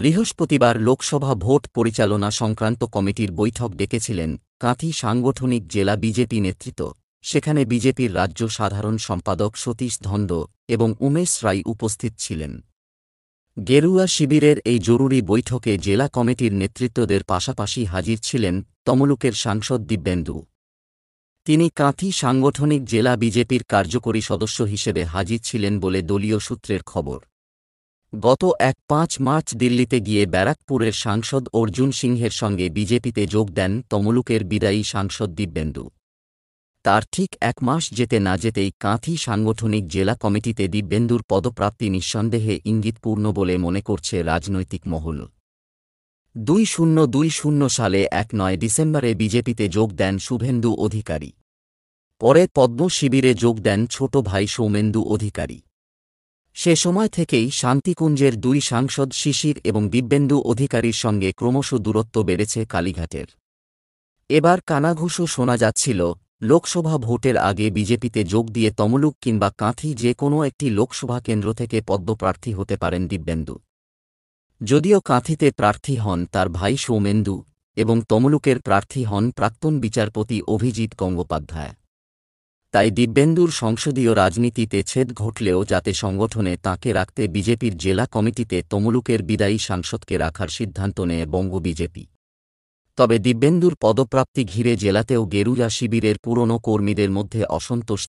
বৃহস্পতিবার লোকসভা ভোট পরিচালনা সংক্রান্ত কমিটির বৈঠক ডেকেছিলেন কাঁথি সাংগঠনিক জেলা বিজেপি নেতৃত্ব সেখানে বিজেপির রাজ্য সাধারণ সম্পাদক সতীশ ধন্দ এবং উমেশ রায় উপস্থিত ছিলেন গেরুয়া শিবিরের এই জরুরি বৈঠকে জেলা কমিটির নেতৃত্বদের পাশাপাশি হাজির ছিলেন তমলুকের সাংসদ দিব্যেন্দু তিনি কাঁথি সাংগঠনিক জেলা বিজেপির কার্যকরী সদস্য হিসেবে হাজির ছিলেন বলে দলীয় সূত্রের খবর গত এক পাঁচ মার্চ দিল্লিতে গিয়ে ব্যারাকপুরের সাংসদ অর্জুন সিংহের সঙ্গে বিজেপিতে যোগ দেন তমলুকের বিদায়ী সাংসদ দিব্যেন্দু তার ঠিক এক মাস যেতে না যেতেই কাঁথি সাংগঠনিক জেলা কমিটিতে দিব্যেন্দুর পদপ্রাপ্তি নিঃসন্দেহে ইঙ্গিতপূর্ণ বলে মনে করছে রাজনৈতিক মহল দুই শূন্য দুই শূন্য সালে এক নয় ডিসেম্বরে বিজেপিতে যোগ দেন শুভেন্দু অধিকারী পরে পদ্মশিবিরে যোগ দেন ছোট ভাই সৌমেন্দু অধিকারী সে সময় থেকেই শান্তিকুঞ্জের দুই সাংসদ শিশির এবং দিব্যেন্দু অধিকারীর সঙ্গে ক্রমশ দূরত্ব বেড়েছে কালীঘাটের এবার কানাঘুষো শোনা যাচ্ছিল লোকসভা ভোটের আগে বিজেপিতে যোগ দিয়ে তমলুক কিংবা কাঁথি যে কোনো একটি লোকসভা কেন্দ্র থেকে পদ্মপ্রার্থী হতে পারেন দিব্যেন্দু যদিও কাঁথিতে প্রার্থী হন তার ভাই সৌমেন্দু এবং তমলুকের প্রার্থী হন প্রাক্তন বিচারপতি অভিজিৎ গঙ্গোপাধ্যায় তাই দিব্যেন্দুর সংসদীয় রাজনীতিতে ছেদ ঘটলেও যাতে সংগঠনে তাকে রাখতে বিজেপির জেলা কমিটিতে তমলুকের বিদায়ী সাংসদকে রাখার সিদ্ধান্ত নেয় বঙ্গ বিজেপি তবে দিব্যেন্দুর পদপ্রাপ্তি ঘিরে জেলাতেও গেরুজা শিবিরের পুরনো কর্মীদের মধ্যে অসন্তোষ